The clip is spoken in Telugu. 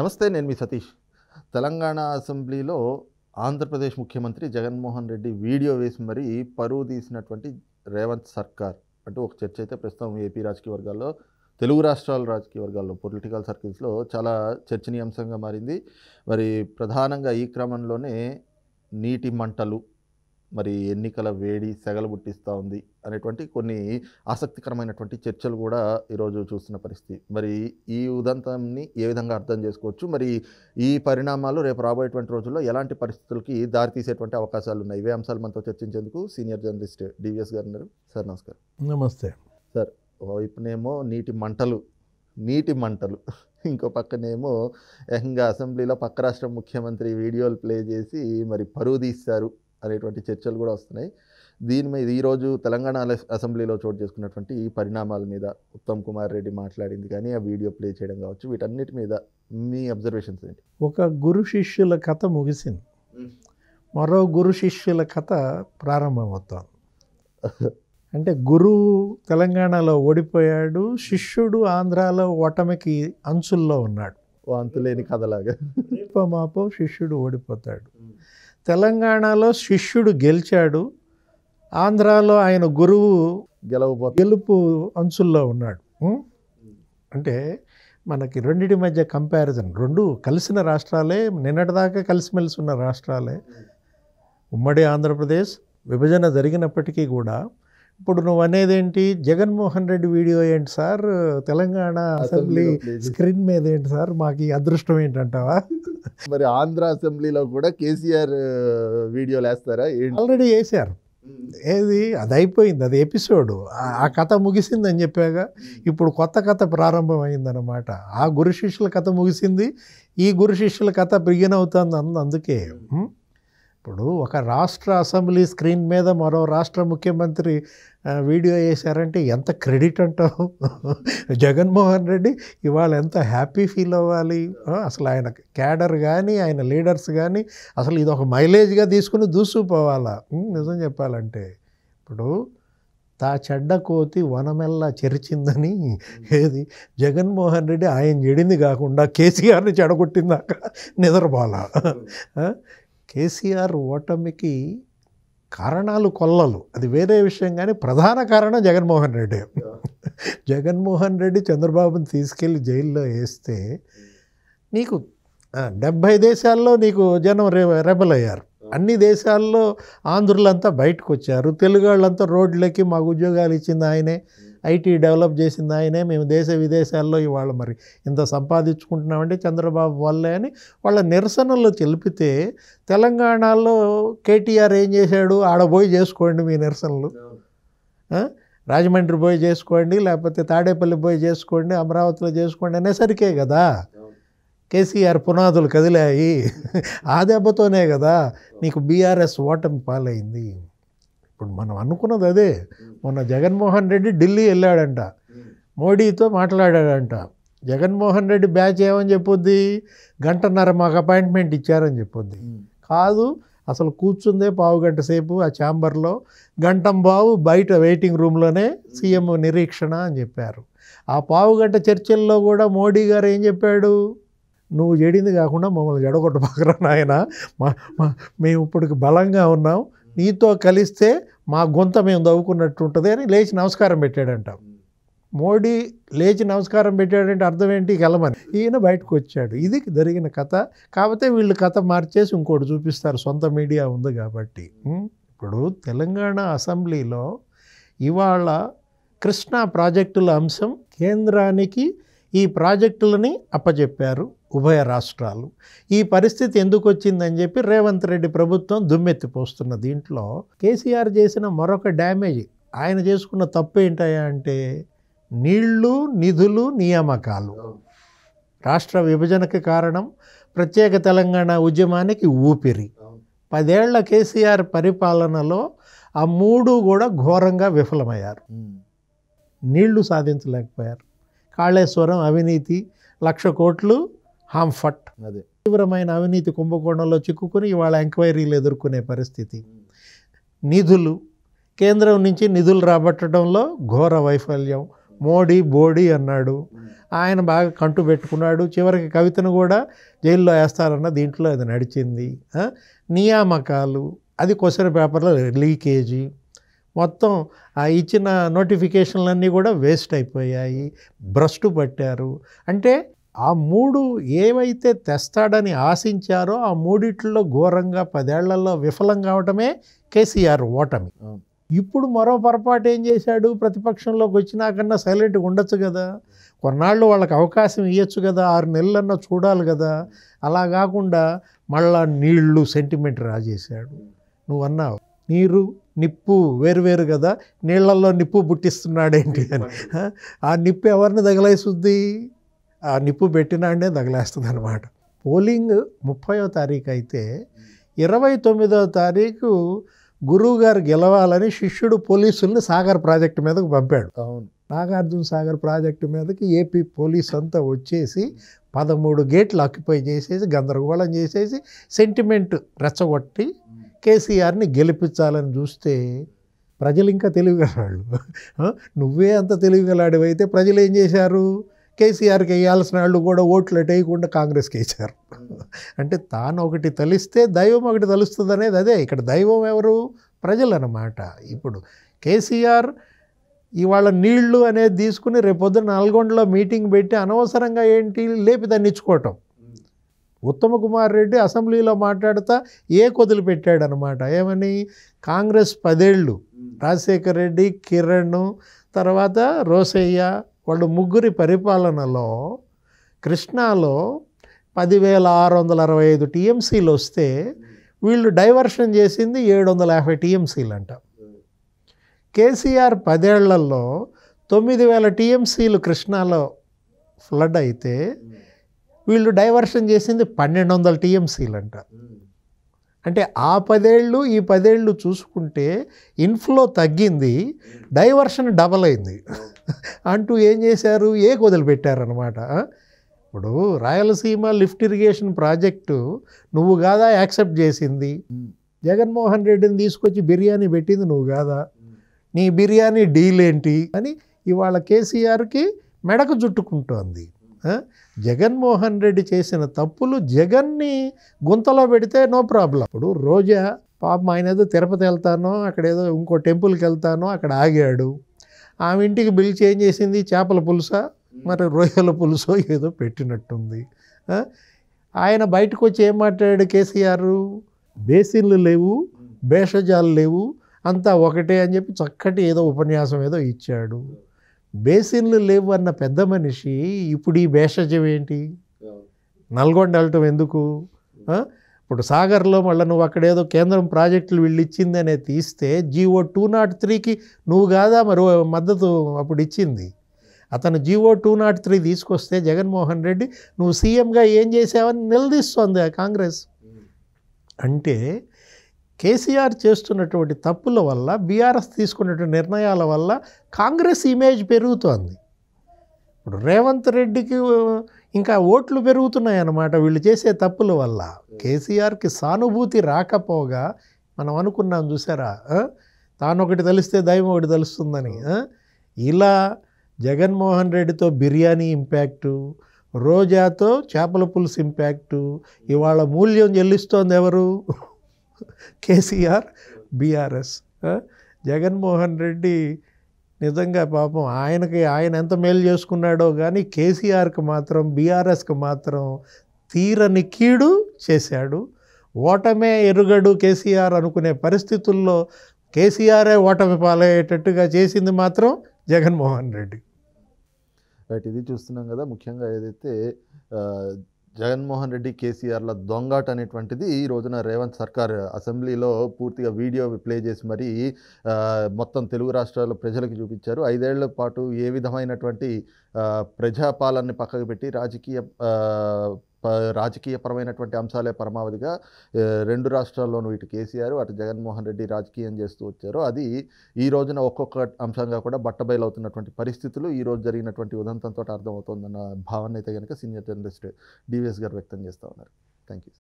నమస్తే నేను మీ సతీష్ తెలంగాణ అసెంబ్లీలో ఆంధ్రప్రదేశ్ ముఖ్యమంత్రి జగన్మోహన్ రెడ్డి వీడియో వేసి మరీ పరువు తీసినటువంటి రేవంత్ సర్కార్ అంటూ ఒక చర్చ అయితే ప్రస్తుతం ఏపీ రాజకీయ వర్గాల్లో తెలుగు రాష్ట్రాల రాజకీయ వర్గాల్లో పొలిటికల్ సర్కిల్స్లో చాలా చర్చనీయాంశంగా మారింది మరి ప్రధానంగా ఈ క్రమంలోనే నీటి మంటలు మరి ఎన్నికల వేడి సెగలబుట్టిస్తూ ఉంది అనేటువంటి కొన్ని ఆసక్తికరమైనటువంటి చర్చలు కూడా ఈరోజు చూస్తున్న పరిస్థితి మరి ఈ ఉదంతాన్ని ఏ విధంగా అర్థం చేసుకోవచ్చు మరి ఈ పరిణామాలు రేపు రాబోయేటువంటి రోజుల్లో ఎలాంటి పరిస్థితులకి దారితీసేటువంటి అవకాశాలు ఉన్నాయి ఇవే అంశాలు మనతో చర్చించేందుకు సీనియర్ జర్నలిస్ట్ డివిఎస్ గారు ఉన్నారు సార్ నమస్కారం నమస్తే సార్ వైపునేమో నీటి మంటలు నీటి మంటలు ఇంకో పక్కనేమో ఏకంగా అసెంబ్లీలో పక్క రాష్ట్ర ముఖ్యమంత్రి వీడియోలు ప్లే చేసి మరి పరువు తీస్తారు అనేటువంటి చర్చలు కూడా వస్తున్నాయి దీని మీద ఈరోజు తెలంగాణ అసెంబ్లీలో చోటు చేసుకున్నటువంటి ఈ పరిణామాల మీద ఉత్తమ్ కుమార్ రెడ్డి మాట్లాడింది కానీ ఆ వీడియో ప్లే చేయడం కావచ్చు వీటన్నిటి మీద మీ అబ్జర్వేషన్స్ ఏంటి ఒక గురు శిష్యుల కథ ముగిసింది మరో గురు శిష్యుల కథ ప్రారంభమవుతాం అంటే గురువు తెలంగాణలో ఓడిపోయాడు శిష్యుడు ఆంధ్రాలో ఓటమికి అంచుల్లో ఉన్నాడు అంతులేని కథలాగా రేపమాపో శిష్యుడు ఓడిపోతాడు తెలంగాణలో శిష్యుడు గెలిచాడు ఆంధ్రాలో ఆయన గురువు గెలవబో గెలుపు అంచుల్లో ఉన్నాడు అంటే మనకి రెండింటి మధ్య కంపారిజన్ రెండు కలిసిన రాష్ట్రాలే నిన్నటిదాకా కలిసిమెలిసి ఉన్న రాష్ట్రాలే ఉమ్మడి ఆంధ్రప్రదేశ్ విభజన జరిగినప్పటికీ కూడా ఇప్పుడు నువ్వు అనేది ఏంటి జగన్మోహన్ రెడ్డి వీడియో ఏంటి సార్ తెలంగాణ అసెంబ్లీ స్క్రీన్ మీద ఏంటి సార్ మాకు అదృష్టం ఏంటంటావా మరి ఆంధ్ర అసెంబ్లీలో కూడా కేసీఆర్ వీడియోలు వేస్తారా ఆల్రెడీ వేసారు ఏది అది అయిపోయింది అది ఎపిసోడు ఆ కథ ముగిసిందని చెప్పాగా ఇప్పుడు కొత్త కథ అనమాట ఆ గురు శిష్యుల కథ ముగిసింది ఈ గురు శిష్యుల కథ బిగిన్ అవుతుంది అందుకే ఇప్పుడు ఒక రాష్ట్ర అసెంబ్లీ స్క్రీన్ మీద మరో రాష్ట్ర ముఖ్యమంత్రి వీడియో వేశారంటే ఎంత క్రెడిట్ అంటావు జగన్మోహన్ రెడ్డి ఇవాళ ఎంత హ్యాపీ ఫీల్ అవ్వాలి అసలు ఆయన క్యాడర్ కానీ ఆయన లీడర్స్ కానీ అసలు ఇది ఒక మైలేజ్గా తీసుకుని దూసుకుపోవాలా నిజం చెప్పాలంటే ఇప్పుడు తా చెడ్డ కోతి వనమెల్లా చెరిచిందని ఏది జగన్మోహన్ రెడ్డి ఆయన చెడింది కాకుండా కేసీఆర్ని చెడగొట్టిందాక నిద్రపోలా కేసీఆర్ ఓటమికి కారణాలు కొల్లలు అది వేరే విషయం కానీ ప్రధాన కారణం జగన్మోహన్ రెడ్డి జగన్మోహన్ రెడ్డి చంద్రబాబుని తీసుకెళ్ళి జైల్లో వేస్తే నీకు డెబ్భై దేశాల్లో నీకు జనం రె రెబల్ అయ్యారు అన్ని దేశాల్లో ఆంధ్రులంతా బయటకు వచ్చారు తెలుగు వాళ్ళంతా రోడ్లకి మాకు ఉద్యోగాలు ఇచ్చింది ఆయనే mm. ఐటీ డెవలప్ చేసింది ఆయనే మేము దేశ విదేశాల్లో ఇవాళ మరి ఇంత సంపాదించుకుంటున్నామంటే చంద్రబాబు వల్లే అని వాళ్ళ నిరసనలు తెలిపితే తెలంగాణలో కేటీఆర్ ఏం చేశాడు ఆడబోయి చేసుకోండి మీ నిరసనలు రాజమండ్రి పోయి చేసుకోండి లేకపోతే తాడేపల్లి పోయి చేసుకోండి అమరావతిలో చేసుకోండి అనేసరికే కదా కేసీఆర్ పునాదులు కదిలాయి ఆ దెబ్బతోనే కదా నీకు బీఆర్ఎస్ ఓటమి పాలైంది ఇప్పుడు మనం అనుకున్నది అదే మొన్న జగన్మోహన్ రెడ్డి ఢిల్లీ వెళ్ళాడంట మోడీతో మాట్లాడాడంట జగన్మోహన్ రెడ్డి బ్యాచ్ ఏమని చెప్పొద్ది గంటన్నర మాకు అపాయింట్మెంట్ ఇచ్చారని చెప్పొద్ది కాదు అసలు కూర్చుందే పావు గంట సేపు ఆ ఛాంబర్లో గంటం బావు బయట వెయిటింగ్ రూమ్లోనే సీఎం నిరీక్షణ అని చెప్పారు ఆ పావు గంట చర్చల్లో కూడా మోడీ గారు ఏం చెప్పాడు నువ్వు చెడింది కాకుండా మమ్మల్ని జడగొట్టబాకరా నాయన మా మేము ఇప్పటికి బలంగా ఉన్నాం నీతో కలిస్తే మా గొంత మేము దవ్వుకున్నట్టు ఉంటుంది అని లేచి నమస్కారం పెట్టాడంట మోడీ లేచి నమస్కారం పెట్టాడంటే అర్థం ఏంటి గెలమని ఈయన బయటకు వచ్చాడు ఇది జరిగిన కథ కాకపోతే వీళ్ళు కథ మార్చేసి ఇంకోటి చూపిస్తారు సొంత మీడియా ఉంది కాబట్టి ఇప్పుడు తెలంగాణ అసెంబ్లీలో ఇవాళ కృష్ణా ప్రాజెక్టుల అంశం కేంద్రానికి ఈ ప్రాజెక్టులని అప్పచెప్పారు ఉభయ రాష్ట్రాలు ఈ పరిస్థితి ఎందుకు వచ్చిందని చెప్పి రేవంత్ రెడ్డి ప్రభుత్వం దుమ్మెత్తిపోస్తున్న దీంట్లో కేసీఆర్ చేసిన మరొక డ్యామేజ్ ఆయన చేసుకున్న తప్పు ఏంటయ్యా అంటే నీళ్లు నిధులు నియామకాలు రాష్ట్ర విభజనకు కారణం ప్రత్యేక తెలంగాణ ఉద్యమానికి ఊపిరి పదేళ్ల కేసీఆర్ పరిపాలనలో ఆ మూడు కూడా ఘోరంగా విఫలమయ్యారు నీళ్లు సాధించలేకపోయారు కాళేశ్వరం అవినీతి లక్ష కోట్లు హాంఫట్ అదే తీవ్రమైన అవినీతి కుంభకోణంలో చిక్కుకుని ఇవాళ ఎంక్వైరీలు ఎదుర్కొనే పరిస్థితి నిధులు కేంద్రం నుంచి నిధులు రాబట్టడంలో ఘోర వైఫల్యం మోడీ బోడీ అన్నాడు ఆయన బాగా కంటు పెట్టుకున్నాడు చివరికి కవితను కూడా జైల్లో వేస్తారన్న దీంట్లో అది నడిచింది నియామకాలు అది క్వశ్చన్ పేపర్లో లీకేజీ మొత్తం ఆ ఇచ్చిన నోటిఫికేషన్లన్నీ కూడా వేస్ట్ అయిపోయాయి భ్రష్టు పట్టారు అంటే ఆ మూడు ఏవైతే తెస్తాడని ఆశించారో ఆ మూడిట్లో ఘోరంగా పదేళ్లలో విఫలం కావటమే కేసీఆర్ ఓటమి ఇప్పుడు మరో పొరపాటు ఏం చేశాడు ప్రతిపక్షంలోకి వచ్చినాకన్నా సైలెంట్గా ఉండొచ్చు కదా కొన్నాళ్ళు వాళ్ళకి అవకాశం ఇవ్వచ్చు కదా ఆరు నెలలన్నా చూడాలి కదా అలా కాకుండా మళ్ళా నీళ్లు సెంటిమెంట్ రాజేశాడు నువ్వు అన్నావు నీరు నిప్పు వేరువేరు కదా నీళ్లలో నిప్పు పుట్టిస్తున్నాడేంటి అని ఆ నిప్పు ఎవరిని తగిలేసుద్ది ఆ నిప్పు పెట్టినాడే తగిలేస్తుంది అనమాట పోలింగ్ ముప్పయో తారీఖు అయితే ఇరవై తొమ్మిదో తారీఖు గురువు గారు గెలవాలని శిష్యుడు పోలీసుల్ని సాగర్ ప్రాజెక్టు మీదకు పంపాడు అవును నాగార్జున సాగర్ ప్రాజెక్టు మీదకి ఏపీ పోలీస్ అంతా వచ్చేసి పదమూడు గేట్లు ఆక్యుపై చేసేసి గందరగోళం చేసేసి సెంటిమెంట్ రెచ్చగొట్టి కేసీఆర్ని గెలిపించాలని చూస్తే ప్రజలు ఇంకా తెలివిగలవాళ్ళు నువ్వే అంత తెలివిగలాడివైతే ప్రజలు ఏం చేశారు కేసీఆర్కి వేయాల్సిన వాళ్ళు కూడా ఓట్లు అటు వేయకుండా కాంగ్రెస్కి వేసారు అంటే తాను ఒకటి తలిస్తే దైవం ఒకటి తలుస్తుంది అనేది అదే ఇక్కడ దైవం ఎవరు ప్రజలు అన్నమాట ఇప్పుడు కేసీఆర్ ఇవాళ నీళ్లు అనేది తీసుకుని రేపొద్దున నల్గొండలో మీటింగ్ పెట్టి అనవసరంగా ఏంటి లేపి దాన్ని ఇచ్చుకోవటం ఉత్తమ కుమార్ రెడ్డి అసెంబ్లీలో మాట్లాడుతా ఏ కొదులు పెట్టాడనమాట ఏమని కాంగ్రెస్ పదేళ్ళు రాజశేఖర్ రెడ్డి కిరణ్ తర్వాత రోసయ్య వాళ్ళు ముగ్గురి పరిపాలనలో కృష్ణాలో పదివేల ఆరు వందల అరవై ఐదు టీఎంసీలు వస్తే వీళ్ళు డైవర్షన్ చేసింది ఏడు వందల యాభై టీఎంసీలు అంట కేసీఆర్ పదేళ్లలో తొమ్మిది వేల టీఎంసీలు కృష్ణాలో ఫ్లడ్ అయితే వీళ్ళు డైవర్షన్ చేసింది పన్నెండు వందల టీఎంసీలు అంట అంటే ఆ పదేళ్ళు ఈ పదేళ్ళు చూసుకుంటే ఇన్ఫ్లో తగ్గింది డైవర్షన్ డబల్ అయింది అంటూ ఏం చేశారు ఏ వదిలిపెట్టారనమాట ఇప్పుడు రాయలసీమ లిఫ్ట్ ఇరిగేషన్ ప్రాజెక్టు నువ్వు కాదా యాక్సెప్ట్ చేసింది జగన్మోహన్ రెడ్డిని తీసుకొచ్చి బిర్యానీ పెట్టింది నువ్వు కాదా నీ బిర్యానీ డీల్ ఏంటి అని ఇవాళ కేసీఆర్కి మెడకు చుట్టుకుంటోంది జగన్మోహన్ రెడ్డి చేసిన తప్పులు జగన్ని గుంతలో పెడితే నో ప్రాబ్లం ఇప్పుడు రోజా పాపం ఆయన ఏదో తిరుపతి వెళ్తానో అక్కడ ఏదో ఇంకో టెంపుల్కి వెళ్తానో అక్కడ ఆగాడు ఆమె ఇంటికి బిల్ చేంజ్ చేసింది చేపల పులుస మరి రొయ్యల పులుస ఏదో పెట్టినట్టుంది ఆయన బయటకు వచ్చి ఏం మాట్లాడాడు కేసీఆర్ బేసిన్లు లేవు భేషజాలు లేవు అంతా ఒకటే అని చెప్పి చక్కటి ఏదో ఉపన్యాసం ఏదో ఇచ్చాడు బేసిన్లు లేవు అన్న పెద్ద మనిషి ఇప్పుడు ఈ భేషజం ఏంటి నల్గొండ వెళ్ళటం ఎందుకు ఇప్పుడు సాగర్లో మళ్ళీ నువ్వు అక్కడేదో కేంద్రం ప్రాజెక్టులు వీళ్ళు ఇచ్చిందనే తీస్తే జీవో టూ నాట్ త్రీకి నువ్వు కాదా మరి మద్దతు అప్పుడు ఇచ్చింది అతను జీవో టూ నాట్ త్రీ తీసుకొస్తే జగన్మోహన్ రెడ్డి నువ్వు సీఎంగా ఏం చేసావని నిలదీస్తోంది కాంగ్రెస్ అంటే కేసీఆర్ చేస్తున్నటువంటి తప్పుల వల్ల బీఆర్ఎస్ తీసుకున్నటువంటి నిర్ణయాల వల్ల కాంగ్రెస్ ఇమేజ్ పెరుగుతోంది ఇప్పుడు రేవంత్ రెడ్డికి ఇంకా ఓట్లు పెరుగుతున్నాయన్నమాట వీళ్ళు చేసే తప్పుల వల్ల కేసీఆర్కి సానుభూతి రాకపోగా మనం అనుకున్నాం చూసారా తాను ఒకటి తలిస్తే దైవం ఒకటి తలుస్తుందని ఇలా జగన్మోహన్ రెడ్డితో బిర్యానీ ఇంపాక్టు రోజాతో చేపల పులుసు ఇంపాక్టు ఇవాళ మూల్యం చెల్లిస్తోంది ఎవరు కేసీఆర్ బీఆర్ఎస్ జగన్మోహన్ రెడ్డి నిజంగా పాపం ఆయనకి ఆయన ఎంత మేలు చేసుకున్నాడో కానీ కేసీఆర్కి మాత్రం బీఆర్ఎస్కి మాత్రం తీరని కీడు చేశాడు ఓటమే ఎరుగడు కేసీఆర్ అనుకునే పరిస్థితుల్లో కేసీఆరే ఓటమి పాలయ్యేటట్టుగా చేసింది మాత్రం జగన్మోహన్ రెడ్డి రైట్ ఇది చూస్తున్నాం కదా ముఖ్యంగా ఏదైతే జగన్మోహన్ రెడ్డి కేసీఆర్ల దొంగాట అనేటువంటిది ఈ రోజున రేవంత్ సర్కార్ అసెంబ్లీలో పూర్తిగా వీడియో ప్లే చేసి మరీ మొత్తం తెలుగు రాష్ట్రాల ప్రజలకు చూపించారు ఐదేళ్ల పాటు ఏ విధమైనటువంటి ప్రజాపాలనని పక్కకు పెట్టి రాజకీయ రాజకీయపరమైనటువంటి అంశాలే పరమావధిగా రెండు రాష్ట్రాల్లోనూ వీటి కేసీఆర్ అటు జగన్మోహన్ రెడ్డి రాజకీయం చేస్తూ వచ్చారు అది ఈ రోజున ఒక్కొక్క అంశంగా కూడా బట్టబయలవుతున్నటువంటి పరిస్థితులు ఈ రోజు జరిగినటువంటి ఉదంతంతో అర్థమవుతోందన్న భావన అయితే కనుక సీనియర్ జర్నలిస్ట్ డివిఎస్ గారు వ్యక్తం చేస్తూ ఉన్నారు థ్యాంక్ యూ